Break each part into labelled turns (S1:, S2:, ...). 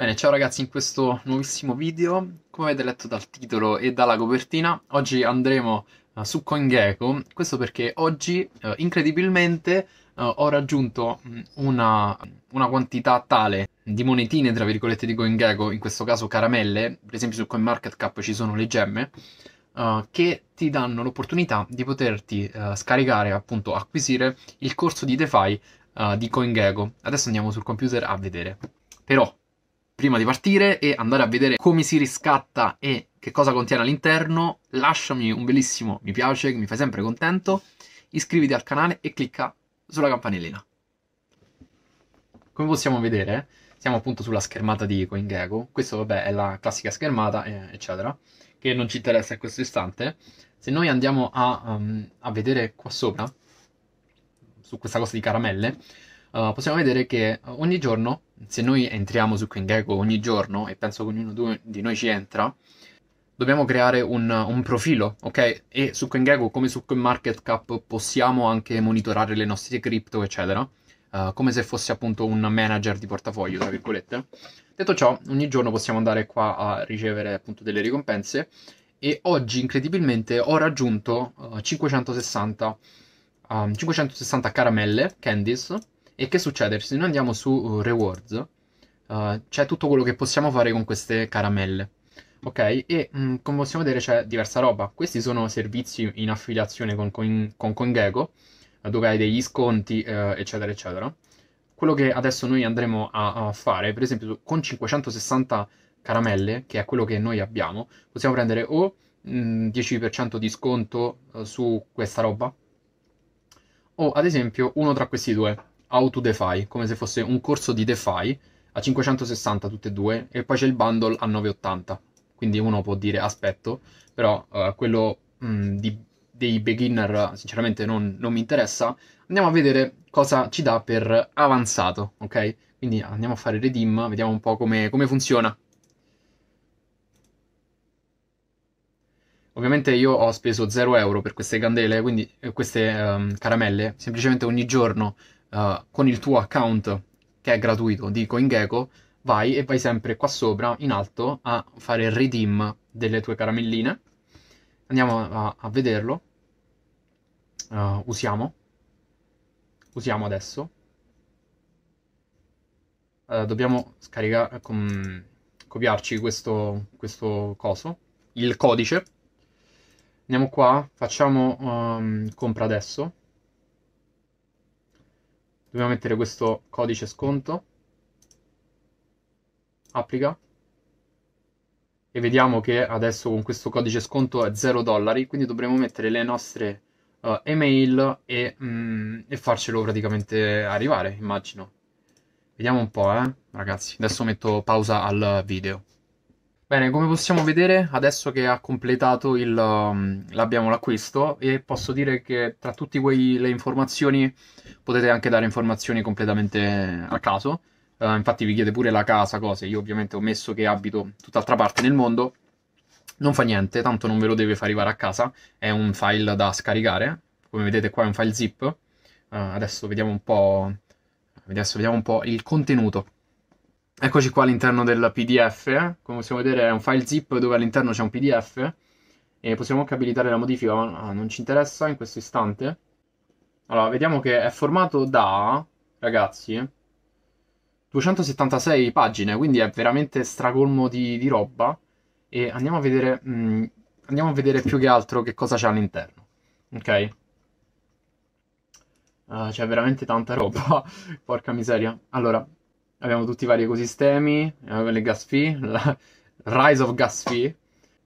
S1: Bene, ciao ragazzi, in questo nuovissimo video, come avete letto dal titolo e dalla copertina, oggi andremo uh, su CoinGecko, questo perché oggi, uh, incredibilmente, uh, ho raggiunto mm, una, una, quantità tale di monetine, tra virgolette, di CoinGecko, in questo caso caramelle, per esempio su CoinMarketCap ci sono le gemme, che ti danno l'opportunità di poterti scaricare, appunto, acquisire il corso di DeFi di CoinGecko. Adesso andiamo sul computer a vedere. Però prima di partire e andare a vedere come si riscatta e che cosa contiene all'interno, lasciami un bellissimo mi piace che mi fai sempre contento, iscriviti al canale e clicca sulla campanellina. Come possiamo vedere, siamo appunto sulla schermata di CoinGecko, questo vabbè è la classica schermata, eh, eccetera, che non ci interessa in questo istante. Se noi andiamo a, um, a vedere qua sopra, su questa cosa di caramelle, uh, possiamo vedere che ogni giorno se noi entriamo su CoinGecko ogni giorno, e penso che ognuno di noi ci entra, dobbiamo creare un, un profilo, ok? E su CoinGecko, come su CoinMarketCap, possiamo anche monitorare le nostre cripto, eccetera, uh, come se fosse appunto un manager di portafoglio, tra virgolette. Detto ciò, ogni giorno possiamo andare qua a ricevere appunto delle ricompense e oggi incredibilmente ho raggiunto uh, 560, um, 560 caramelle, candies, e che succede? Se noi andiamo su uh, Rewards, uh, c'è tutto quello che possiamo fare con queste caramelle. Ok, e mh, mm, come possiamo vedere c'è diversa roba. Questi sono servizi in affiliazione con, Coin, con CoinGecko, uh, dove hai degli sconti, eh, eccetera, eccetera. Quello che adesso noi andremo a, a, fare, per esempio, con 560 caramelle, che è quello che noi abbiamo, possiamo prendere o mh, mm, 10% di sconto eh, su questa roba, o ad esempio uno tra questi due. How to DeFi, come se fosse un corso di DeFi a 560 tutte e due, e poi c'è il bundle a 980. Quindi uno può dire aspetto, però uh, quello mh, mm, di, dei beginner sinceramente non, non, mi interessa. Andiamo a vedere cosa ci dà per avanzato, ok? Quindi andiamo a fare redeem, vediamo un po' come, come funziona. Ovviamente io ho speso 0 euro per queste candele, quindi eh, queste um, caramelle, semplicemente ogni giorno eh, con il tuo account che è gratuito di CoinGecko, vai e vai sempre qua sopra in alto a fare il redeem delle tue caramelline. Andiamo a, a vederlo. Uh, usiamo. Usiamo adesso. Uh, dobbiamo scaricare, com, copiarci questo, questo coso, il codice. Andiamo qua, facciamo um, compra adesso dobbiamo mettere questo codice sconto applica e vediamo che adesso con questo codice sconto è 0 dollari quindi dovremo mettere le nostre uh, email e, mm, e, farcelo praticamente arrivare immagino vediamo un po' eh ragazzi adesso metto pausa al video Bene, come possiamo vedere, adesso che ha completato il, um, l'abbiamo l'acquisto e posso dire che tra tutte le informazioni potete anche dare informazioni completamente a caso. Uh, infatti vi chiede pure la casa, cose. Io ovviamente ho messo che abito tutt'altra parte nel mondo. Non fa niente, tanto non ve lo deve far arrivare a casa. È un file da scaricare. Come vedete qua è un file zip. Uh, adesso vediamo un po'... Adesso vediamo un po' il contenuto. Eccoci qua all'interno del PDF, come possiamo vedere è un file zip dove all'interno c'è un PDF e possiamo anche abilitare la modifica, ma ah, non ci interessa in questo istante. Allora, vediamo che è formato da, ragazzi, 276 pagine, quindi è veramente stracolmo di, di roba e andiamo a, vedere, mh, mm, andiamo a vedere più che altro che cosa c'è all'interno, ok? Uh, c'è veramente tanta roba, porca miseria. Allora, abbiamo tutti i vari ecosistemi, le gas fee, la rise of gas fee,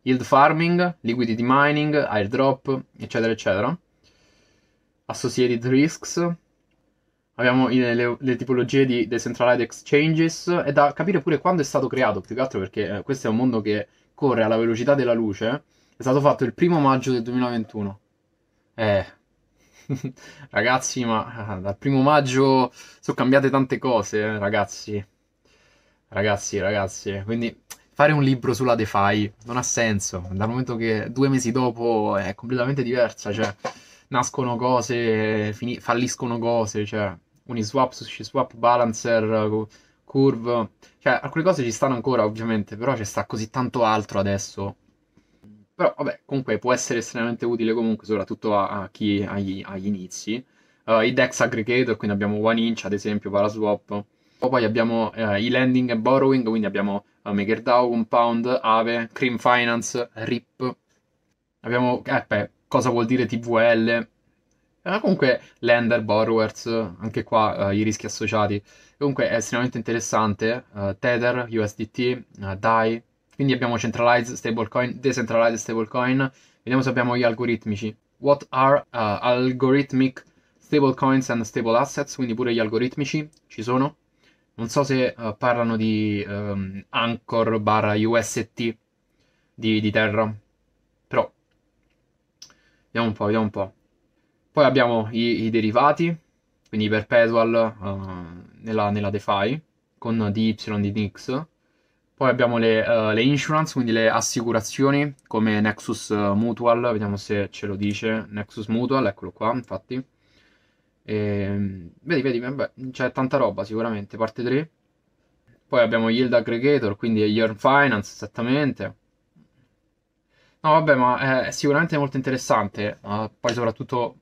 S1: yield farming, liquidity mining, airdrop, eccetera, eccetera. Associated risks, abbiamo le, le, tipologie di decentralized exchanges, è da capire pure quando è stato creato, più che altro perché eh, questo è un mondo che corre alla velocità della luce, è stato fatto il primo maggio del 2021. Eh, ragazzi, ma ah, dal primo maggio sono cambiate tante cose, eh, ragazzi. Ragazzi, ragazzi, quindi fare un libro sulla DeFi non ha senso, dal momento che due mesi dopo è completamente diversa, cioè nascono cose, fini- falliscono cose, cioè Uniswap, Swap, Balancer, Curve, cioè alcune cose ci stanno ancora ovviamente, però ci sta così tanto altro adesso però, vabbè, comunque può essere estremamente utile comunque, soprattutto a, a chi agli, agli inizi. Uh, I DEX aggregator, quindi abbiamo OneInch, ad esempio, Paraswap. Poi abbiamo uh, i lending e borrowing, quindi abbiamo uh, eh, MakerDAO, Compound, Ave, Cream Finance, RIP. Abbiamo, eh, beh, cosa vuol dire TVL? Eh, comunque, lender, borrowers, anche qua i rischi associati. Comunque è estremamente interessante. Tether, USDT, DAI, quindi abbiamo centralized stablecoin, decentralized stablecoin. Vediamo se abbiamo gli algoritmici. What are uh, algorithmic stablecoins and stable assets? Quindi pure gli algoritmici ci sono. Non so se uh, parlano di um, Anchor barra UST di, di Terra. Però vediamo un po', vediamo un po'. Poi abbiamo i, i derivati, quindi i perpetual uh, nella, nella DeFi con DY di poi abbiamo le, uh, le insurance, quindi le assicurazioni, come Nexus eh, Mutual, vediamo se ce lo dice, Nexus Mutual, eccolo qua, infatti. E, ehm, vedi, vedi, c'è tanta roba sicuramente, parte 3. Poi abbiamo Yield Aggregator, quindi Earn Finance, esattamente. No, vabbè, ma eh, è sicuramente molto interessante. Uh, poi, soprattutto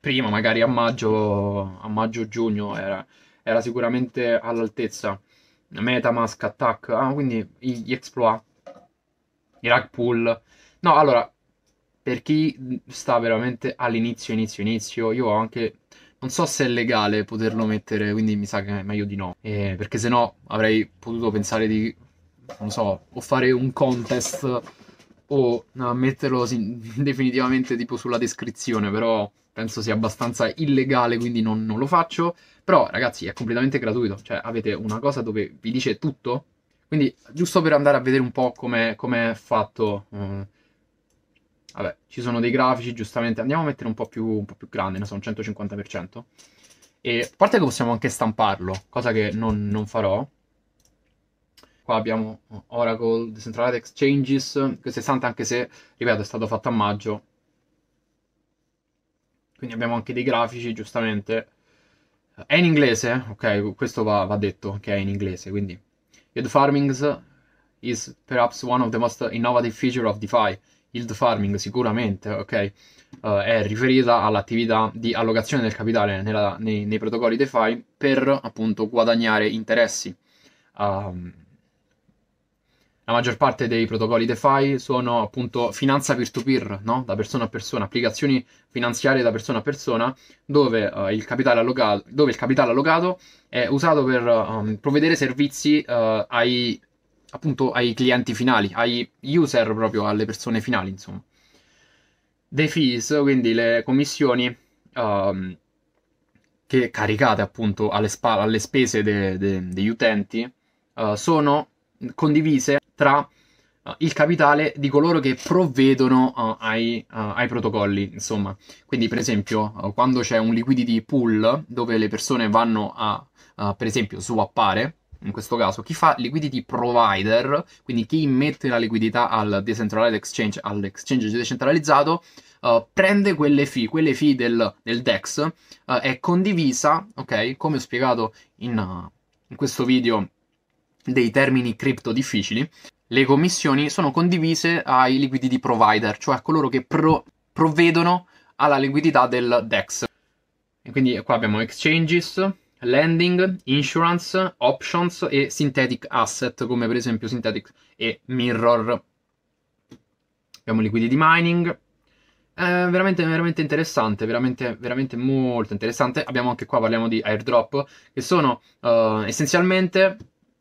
S1: prima, magari a maggio, a maggio-giugno, era, era sicuramente all'altezza. Metamask, Attack, ah, quindi gli exploit, i rug pull. No, allora, per chi sta veramente all'inizio, inizio, inizio, io ho anche... Non so se è legale poterlo mettere, quindi mi sa che è meglio di no. Eh, perché sennò avrei potuto pensare di, non so, o fare un contest o a metterlo sin- definitivamente tipo sulla descrizione, però penso sia abbastanza illegale, quindi non, non, lo faccio. Però ragazzi è completamente gratuito, cioè avete una cosa dove vi dice tutto, quindi giusto per andare a vedere un po' come è fatto... Um, vabbè, ci sono dei grafici, giustamente, andiamo a mettere un po' più, un po più grande, ne so, un 150%. E a parte che possiamo anche stamparlo, cosa che non, non farò, qua abbiamo Oracle, Decentralized Exchanges, Q60 anche se, ripeto, è stato fatto a maggio. Quindi abbiamo anche dei grafici, giustamente. È in inglese, ok, questo va, va detto che è in inglese, quindi... Yield farming is perhaps one of the most innovative features of DeFi. Yield farming sicuramente, ok, uh, è riferita all'attività di allocazione del capitale nella, nei, nei, protocolli DeFi per appunto guadagnare interessi. Um, la maggior parte dei protocolli DeFi sono appunto finanza peer-to-peer, no? da persona a persona, applicazioni finanziarie da persona a persona, dove, uh, il, capitale allocato, dove il, capitale allocato, è usato per um, provvedere servizi uh, ai, appunto, ai clienti finali, ai user proprio, alle persone finali, insomma. The fees, quindi le commissioni um, che caricate appunto alle, spa- alle spese degli de- utenti, uh, sono condivise tra uh, il capitale di coloro che provvedono uh, ai, eh, ai, protocolli, insomma. Quindi, per esempio, quando c'è un liquidity pool dove le persone vanno a, per esempio, swappare, in questo caso, chi fa liquidity provider, quindi chi mette la liquidità al decentralized exchange, all'exchange decentralizzato, uh, prende quelle fee, quelle fee del, del DEX, uh, è condivisa, ok, come ho spiegato in, uh, in questo video dei termini cripto difficili, le commissioni sono condivise ai liquidity provider, cioè a coloro che pro- provvedono alla liquidità del DEX. E quindi qua abbiamo exchanges, lending, insurance, options e synthetic asset, come per esempio synthetic e mirror. Abbiamo liquidity mining. È eh, veramente, veramente interessante, veramente, veramente molto interessante. Abbiamo anche qua, parliamo di airdrop, che sono uh, essenzialmente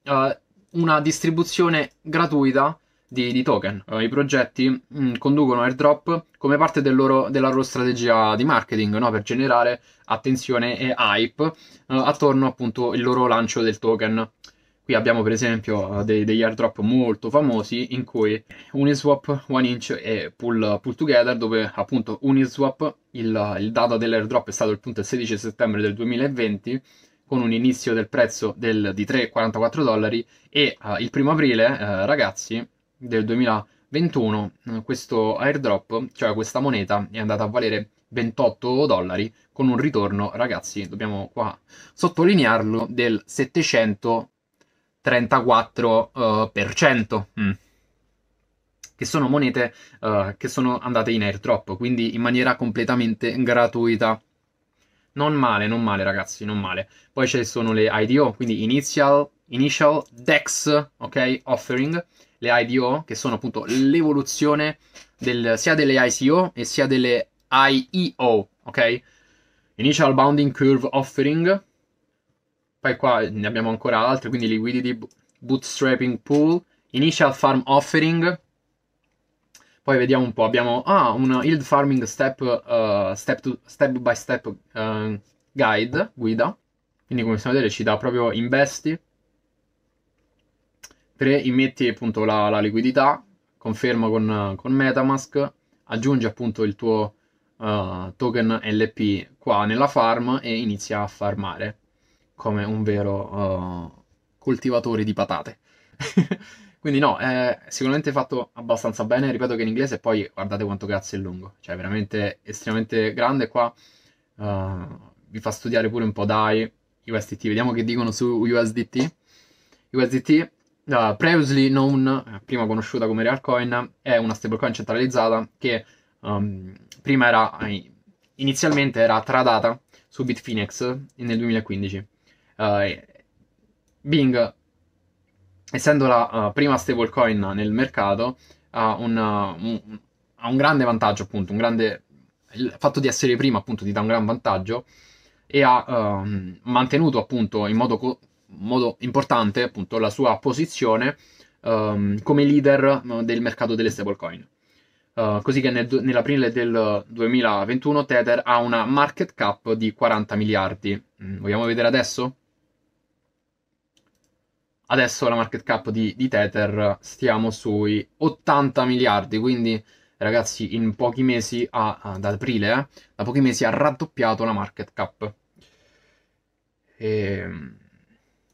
S1: eh, una distribuzione gratuita di, di token. Eh, I progetti mh, mm, conducono airdrop come parte del loro, della loro strategia di marketing no? per generare attenzione e hype eh, attorno appunto al loro lancio del token. Qui abbiamo per esempio eh, dei, degli airdrop molto famosi in cui Uniswap, OneInch e Pull, Pull Together, dove appunto Uniswap, il, il dato dell'airdrop è stato il, appunto, il 16 settembre del 2020, con un inizio del prezzo del, di 3,44 dollari e uh, il primo aprile, uh, ragazzi, del 2021 uh, eh, questo airdrop, cioè questa moneta, è andata a valere 28 dollari con un ritorno, ragazzi, dobbiamo qua sottolinearlo, del 734%. Mm che sono monete uh, che sono andate in airdrop, quindi in maniera completamente gratuita. Non male, non male ragazzi, non male. Poi ci sono le IDO, quindi Initial, Initial DEX, ok? Offering, le IDO, che sono appunto l'evoluzione del, sia delle ICO e sia delle IEO, ok? Initial Bounding Curve Offering. Poi qua ne abbiamo ancora altre, quindi Liquidity Bootstrapping Pool, Initial Farm Offering, poi vediamo un po', abbiamo ah, un Yield Farming Step, uh, step, to, step, by Step uh, Guide, guida. Quindi come possiamo vedere ci dà proprio investi, pre, immetti appunto la, la liquidità, conferma con, con, Metamask, aggiungi appunto il tuo uh, token LP qua nella farm e inizia a farmare come un vero coltivatore di patate. Quindi no, è sicuramente fatto abbastanza bene, ripeto che in inglese poi guardate quanto cazzo è lungo, cioè è veramente estremamente grande qua, uh, vi fa studiare pure un po' dai USDT, vediamo che dicono su USDT. USDT, uh, eh, previously known, eh, prima conosciuta come Realcoin, è una stablecoin centralizzata che um, prima era, inizialmente era tradata su Bitfinex nel 2015. Uh, Bing essendo la uh, prima stablecoin nel mercato, ha un, un, un grande vantaggio, appunto, un grande, il fatto di essere prima, appunto, ti dà un gran vantaggio e ha uh, mantenuto, appunto, in modo, co- modo, importante, appunto, la sua posizione um, come leader mm, del mercato delle stablecoin. Eh, così che nel, nell'aprile del 2021 Tether ha una market cap di 40 miliardi. Mm, vogliamo vedere adesso? Adesso la market cap di, di Tether stiamo sui 80 miliardi, quindi ragazzi in pochi mesi, ha, ah, ad aprile, eh, da pochi mesi ha raddoppiato la market cap. E... Ehm,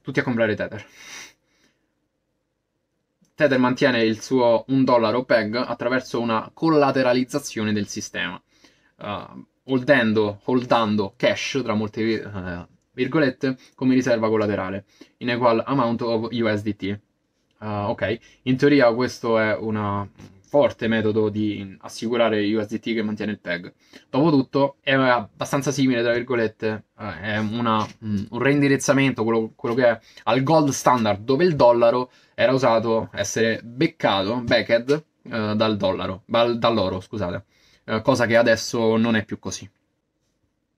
S1: tutti a comprare Tether. Tether mantiene il suo 1 dollaro PEG attraverso una collateralizzazione del sistema, uh, holdendo, holdando cash, tra molte uh, virgolette, come riserva collaterale, in equal amount of USDT. Uh, ah, ok, in teoria questo è un forte metodo di assicurare USDT che mantiene il PEG. Dopotutto è abbastanza simile, tra virgolette, eh, è una, mm, un reindirizzamento, quello, quello che è, al gold standard, dove il dollaro era usato essere beccato, backed, eh, dal dollaro, dall'oro, scusate, eh, cosa che adesso non è più così.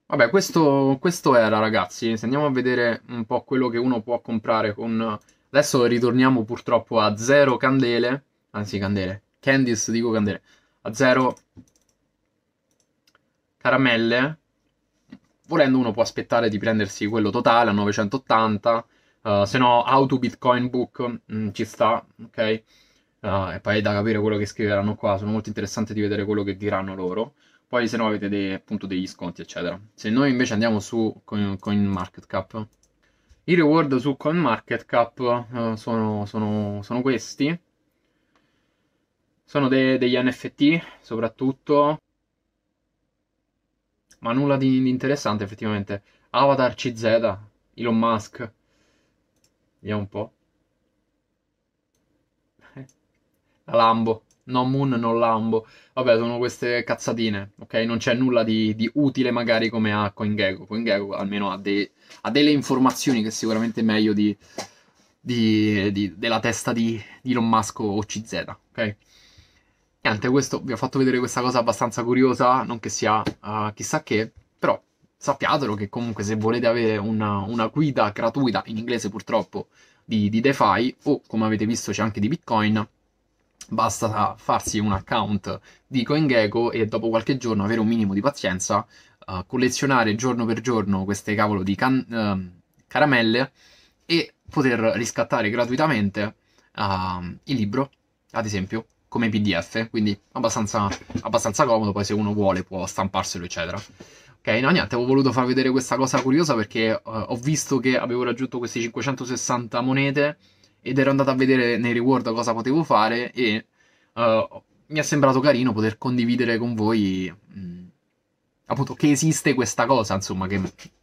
S1: Vabbè, questo, questo, era, ragazzi. Se andiamo a vedere un po' quello che uno può comprare con... Adesso ritorniamo purtroppo a zero candele. Anzi, candele. Candies, dico candele. A zero caramelle. Volendo uno può aspettare di prendersi quello totale a 980. Uh, eh, se no, auto Bitcoin Book mh, mm, ci sta, ok? Uh, e poi è da capire quello che scriveranno qua. Sono molto interessante di vedere quello che diranno loro poi se no avete dei, appunto degli sconti eccetera. Se noi invece andiamo su CoinMarketCap, i reward su CoinMarketCap eh, sono, sono, sono questi, sono de degli NFT soprattutto, ma nulla di, di interessante effettivamente. Avatar CZ, Elon Musk, vediamo un po'. La Lambo no Moon, no Lambo. Vabbè, sono queste cazzatine, ok? Non c'è nulla di, di utile magari come ha CoinGecko. CoinGecko almeno ha, dei, ha, delle informazioni che sicuramente è meglio di, di, di della testa di, di Elon Musk o CZ, ok? Niente, questo, vi ho fatto vedere questa cosa abbastanza curiosa, non che sia uh, chissà che, però sappiatelo che comunque se volete avere una, una guida gratuita, in inglese purtroppo, di DeFi o come avete visto c'è anche di Bitcoin, Basta farsi un account di CoinGecko e dopo qualche giorno avere un minimo di pazienza, uh, collezionare giorno per giorno queste cavolo di can- uh, caramelle e poter riscattare gratuitamente uh, il libro, ad esempio, come PDF, quindi abbastanza, abbastanza comodo, poi se uno vuole può stamparselo, eccetera. Ok, no, niente, avevo voluto far vedere questa cosa curiosa perché uh, ho visto che avevo raggiunto queste 560 monete ed ero andato a vedere nei reward cosa potevo fare e uh, mi è sembrato carino poter condividere con voi mh, appunto che esiste questa cosa, insomma, che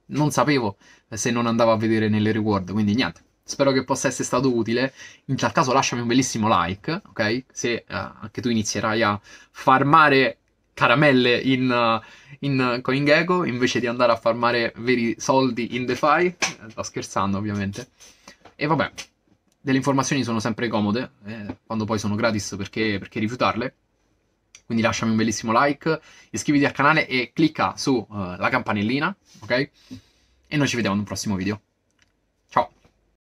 S1: non sapevo se non andavo a vedere nelle reward, quindi niente. Spero che possa essere stato utile. In tal caso lasciami un bellissimo like, ok? Se uh, anche tu inizierai a farmare caramelle in, uh, in CoinGecko invece di andare a farmare veri soldi in DeFi. Sto scherzando, ovviamente. E vabbè, delle informazioni sono sempre comode, eh, quando poi sono gratis perché, perché, rifiutarle. Quindi lasciami un bellissimo like, iscriviti al canale e clicca sulla eh, uh, campanellina, ok? E noi ci vediamo in un prossimo video. Ciao!